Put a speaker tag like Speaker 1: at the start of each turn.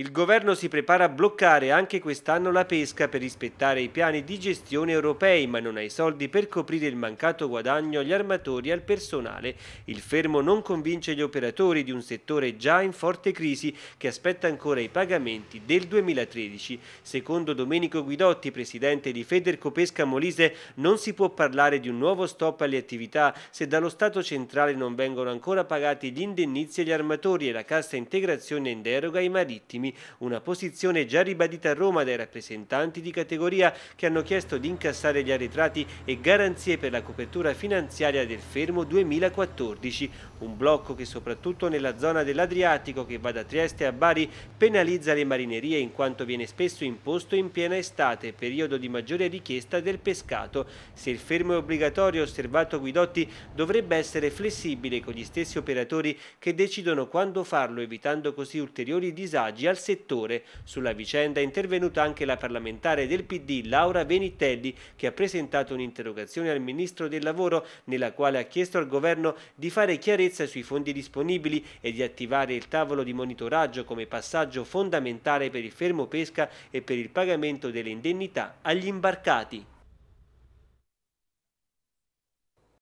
Speaker 1: Il governo si prepara a bloccare anche quest'anno la pesca per rispettare i piani di gestione europei, ma non ha i soldi per coprire il mancato guadagno agli armatori e al personale. Il fermo non convince gli operatori di un settore già in forte crisi che aspetta ancora i pagamenti del 2013. Secondo Domenico Guidotti, presidente di Federcopesca Molise, non si può parlare di un nuovo stop alle attività se dallo Stato centrale non vengono ancora pagati gli indennizi agli armatori e la cassa integrazione in deroga ai marittimi Salvini, una posizione già ribadita a Roma dai rappresentanti di categoria che hanno chiesto di incassare gli arretrati e garanzie per la copertura finanziaria del fermo 2014, un blocco che soprattutto nella zona dell'Adriatico che va da Trieste a Bari penalizza le marinerie in quanto viene spesso imposto in piena estate, periodo di maggiore richiesta del pescato. Se il fermo è obbligatorio, osservato Guidotti, dovrebbe essere flessibile con gli stessi operatori che decidono quando farlo, evitando così ulteriori disagi al settore. Sulla vicenda è intervenuta anche la parlamentare del PD Laura Venitelli che ha presentato un'interrogazione al Ministro del Lavoro nella quale ha chiesto al Governo di fare chiarezza sui fondi disponibili e di attivare il tavolo di monitoraggio come passaggio fondamentale per il fermo pesca e per il pagamento delle indennità agli imbarcati.